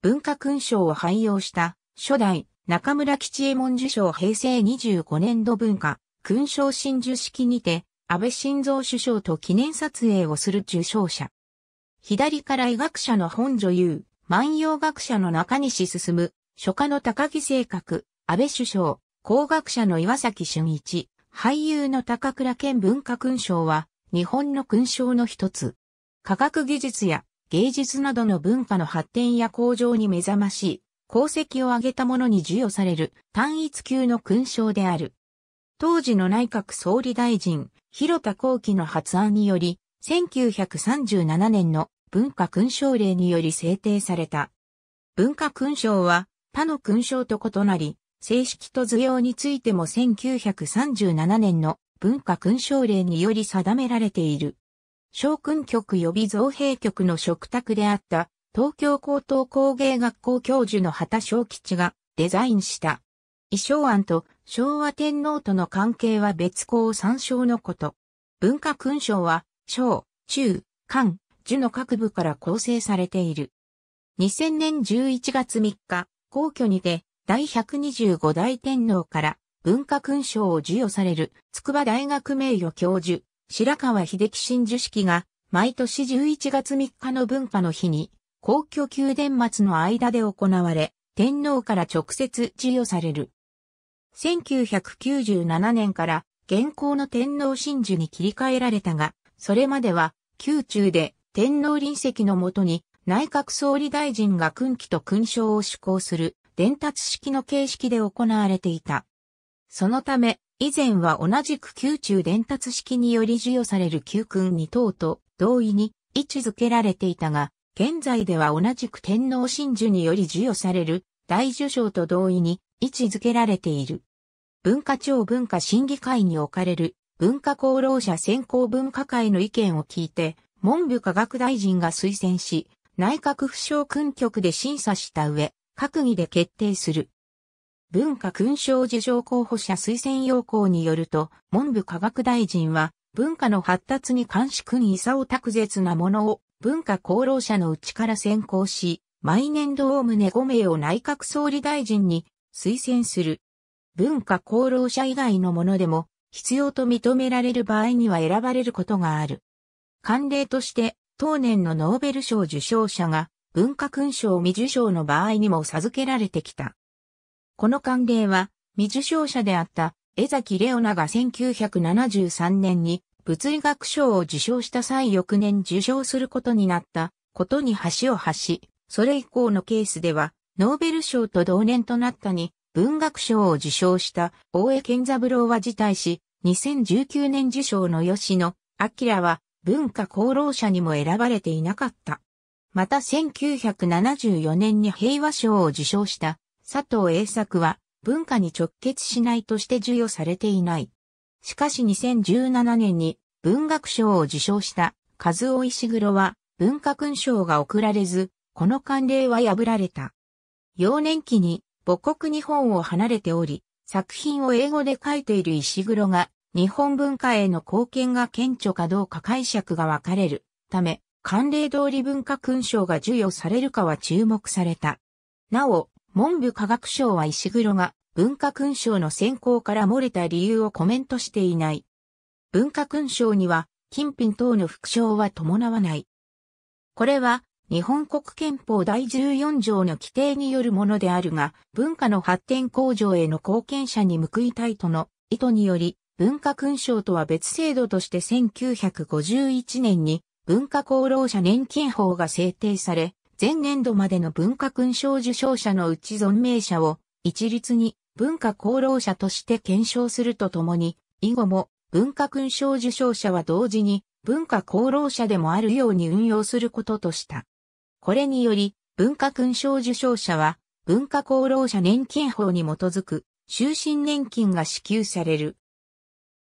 文化勲章を廃用した初代中村吉右衛門受賞平成25年度文化勲章真授式にて安倍晋三首相と記念撮影をする受賞者。左から医学者の本女優、万葉学者の中西進、書家の高木正角、安倍首相、工学者の岩崎俊一、俳優の高倉健文化勲章は日本の勲章の一つ。科学技術や芸術などの文化の発展や向上に目覚ましい、功績を挙げた者に授与される単一級の勲章である。当時の内閣総理大臣、広田光輝の発案により、1937年の文化勲章令により制定された。文化勲章は他の勲章と異なり、正式と図用についても1937年の文化勲章令により定められている。将軍局予備造兵局の嘱託であった東京高等工芸学校教授の畑正吉がデザインした。衣装案と昭和天皇との関係は別校参照のこと。文化勲章は小、中、官、樹の各部から構成されている。2000年11月3日、皇居にて第125代天皇から文化勲章を授与される筑波大学名誉教授、白川秀樹真珠式が毎年11月3日の文化の日に皇居宮殿末の間で行われ、天皇から直接授与される。1997年から現行の天皇真珠に切り替えられたが、それまでは宮中で天皇臨席のもとに内閣総理大臣が勲旗と勲章を施行する伝達式の形式で行われていた。そのため、以前は同じく宮中伝達式により授与される旧訓二等と同意に位置づけられていたが、現在では同じく天皇真珠により授与される大受賞と同意に位置づけられている。文化庁文化審議会に置かれる文化功労者選考文化会の意見を聞いて、文部科学大臣が推薦し、内閣府省訓局で審査した上、閣議で決定する。文化勲章受賞候補者推薦要項によると、文部科学大臣は、文化の発達に関し国伊佐を卓絶なものを、文化功労者のうちから選考し、毎年度おおむね5名を内閣総理大臣に推薦する。文化功労者以外のものでも、必要と認められる場合には選ばれることがある。慣例として、当年のノーベル賞受賞者が文化勲章未受賞の場合にも授けられてきた。この歓迎は、未受賞者であった江崎レオナが1973年に物理学賞を受賞した際翌年受賞することになったことに橋を橋し、それ以降のケースでは、ノーベル賞と同年となったに文学賞を受賞した大江健三郎は辞退し、2019年受賞の吉野明は文化功労者にも選ばれていなかった。また1974年に平和賞を受賞した佐藤栄作は文化に直結しないとして授与されていない。しかし2017年に文学賞を受賞した和尾石黒は文化勲章が贈られず、この慣例は破られた。幼年期に母国日本を離れており、作品を英語で書いている石黒が日本文化への貢献が顕著かどうか解釈が分かれるため、慣例通り文化勲章が授与されるかは注目された。なお、文部科学省は石黒が文化勲章の選考から漏れた理由をコメントしていない。文化勲章には金品等の副賞は伴わない。これは日本国憲法第14条の規定によるものであるが、文化の発展向上への貢献者に報いたいとの意図により、文化勲章とは別制度として1951年に文化功労者年金法が制定され、前年度までの文化勲章受章者のうち存命者を一律に文化功労者として検証するとともに、以後も文化勲章受章者は同時に文化功労者でもあるように運用することとした。これにより、文化勲章受章者は文化功労者年金法に基づく終身年金が支給される。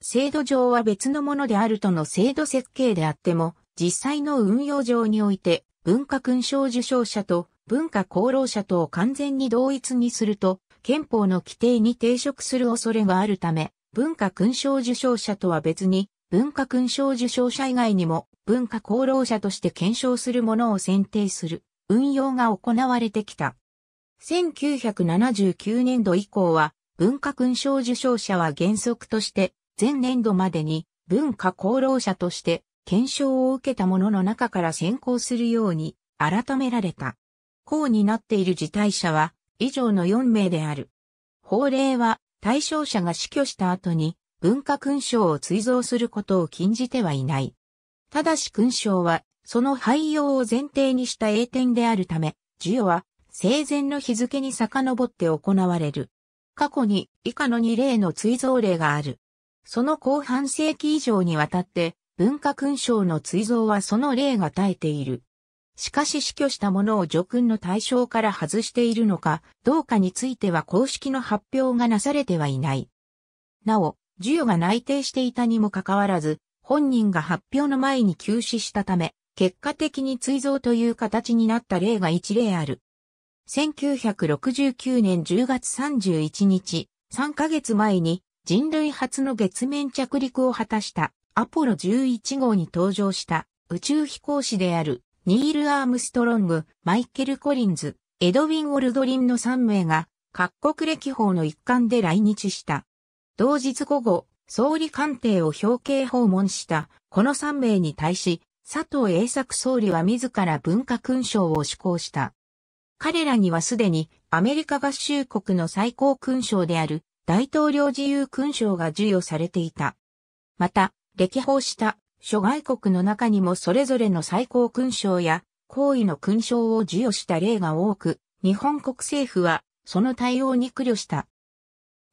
制度上は別のものであるとの制度設計であっても、実際の運用上において文化勲章受章者と文化功労者とを完全に同一にすると、憲法の規定に抵触する恐れがあるため、文化勲章受章者とは別に、文化勲章受章者以外にも、文化功労者として検証するものを選定する、運用が行われてきた。1979年度以降は、文化勲章受章者は原則として、前年度までに文化功労者として検証を受けた者の中から先行するように改められた。公になっている辞退者は以上の4名である。法令は対象者が死去した後に文化勲章を追贈することを禁じてはいない。ただし勲章はその廃用を前提にした栄典であるため、授与は生前の日付に遡って行われる。過去に以下の2例の追贈例がある。その後半世紀以上にわたって文化勲章の追贈はその例が耐えている。しかし死去したものを叙勲の対象から外しているのかどうかについては公式の発表がなされてはいない。なお、授与が内定していたにもかかわらず、本人が発表の前に休止したため、結果的に追贈という形になった例が一例ある。1969年10月31日、3ヶ月前に人類初の月面着陸を果たしたアポロ11号に登場した宇宙飛行士であるニール・アームストロング、マイケル・コリンズ、エドウィン・オルドリンの3名が各国歴訪の一環で来日した。同日午後、総理官邸を表敬訪問したこの3名に対し、佐藤栄作総理は自ら文化勲章を施行した。彼らにはすでにアメリカ合衆国の最高勲章である大統領自由勲章が授与されていた。また、歴訪した諸外国の中にもそれぞれの最高勲章や高位の勲章を授与した例が多く、日本国政府はその対応に苦慮した。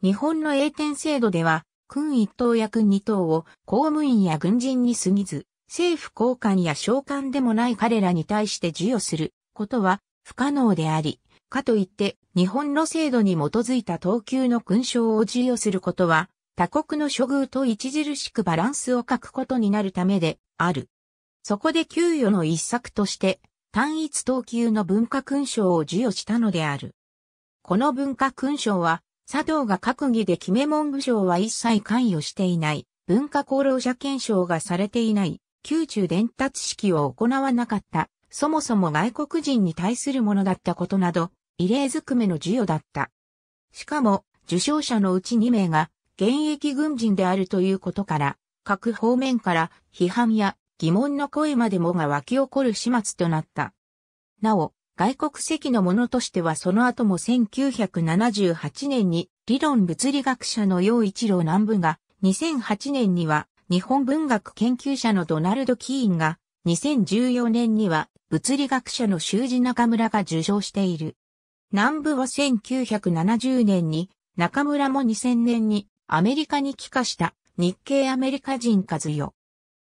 日本の栄典制度では、君一等や君二等を公務員や軍人に過ぎず、政府高官や召喚でもない彼らに対して授与することは不可能であり、かといって日本の制度に基づいた等級の勲章を授与することは他国の処遇と著しくバランスを欠くことになるためである。そこで給与の一策として、単一等級の文化勲章を授与したのである。この文化勲章は、茶道が閣議で決め文部省は一切関与していない、文化功労者検証がされていない、宮中伝達式を行わなかった、そもそも外国人に対するものだったことなど、異例ずくめの授与だった。しかも、受賞者のうち2名が、現役軍人であるということから、各方面から批判や疑問の声までもが湧き起こる始末となった。なお、外国籍の者としてはその後も1978年に理論物理学者の陽一郎南部が、2008年には日本文学研究者のドナルド・キーンが、2014年には物理学者の修士中村が受賞している。南部は1970年に、中村も2000年にアメリカに帰化した日系アメリカ人カズ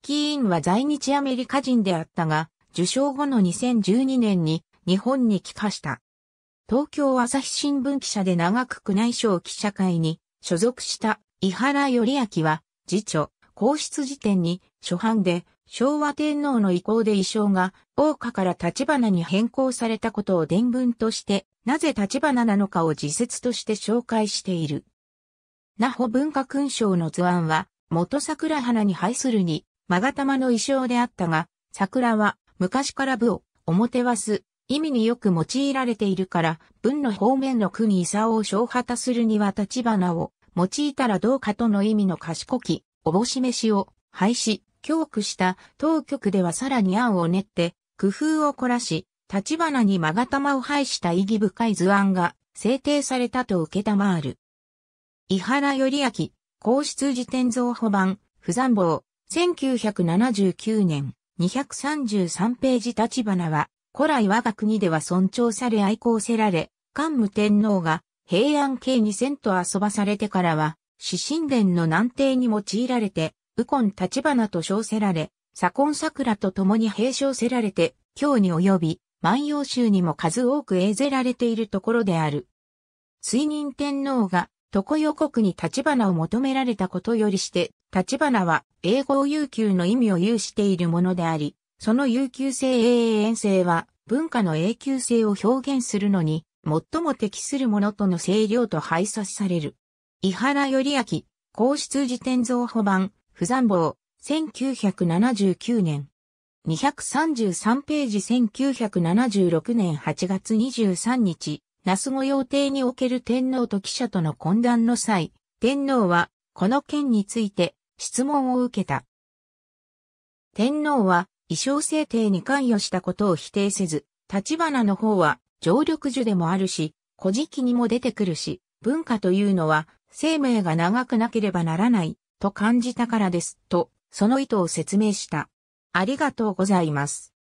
キーンは在日アメリカ人であったが、受賞後の2012年に日本に帰化した。東京朝日新聞記者で長く区内省記者会に所属した伊原頼明は、次女、皇室辞典に初版で昭和天皇の意向で衣装が王家から立花に変更されたことを伝聞として、なぜ立花なのかを自説として紹介している。那穂文化勲章の図案は、元桜花に配するに、勾がたまの意装であったが、桜は昔から部を、表はす、意味によく用いられているから、文の方面の国伊佐を小旗するには立花を用いたらどうかとの意味の賢き、おぼし飯を廃止、教区した当局ではさらに案を練って、工夫を凝らし、立花に勾がたまを廃した意義深い図案が制定されたと受けたまわる。伊原頼明、皇室辞典蔵保版、不残坊、1979年、233ページ立花は、古来我が国では尊重され愛好せられ、桓武天皇が平安系に千と遊ばされてからは、死神殿の南帝に用いられて、右近立花と称せられ、左近桜と共に併称せられて、京に及び、万葉集にも数多く映ぜられているところである。水任天皇が床予告に立花を求められたことよりして、立花は語を悠久の意味を有しているものであり、その悠久性永遠性は文化の永久性を表現するのに、最も適するものとの声量と配察される。伊原頼明、皇室辞典造保版、不残坊、1979年。233ページ1976年8月23日、那須御用邸における天皇と記者との懇談の際、天皇はこの件について質問を受けた。天皇は衣装制定に関与したことを否定せず、立花の方は常緑樹でもあるし、古事記にも出てくるし、文化というのは生命が長くなければならないと感じたからですと、その意図を説明した。ありがとうございます。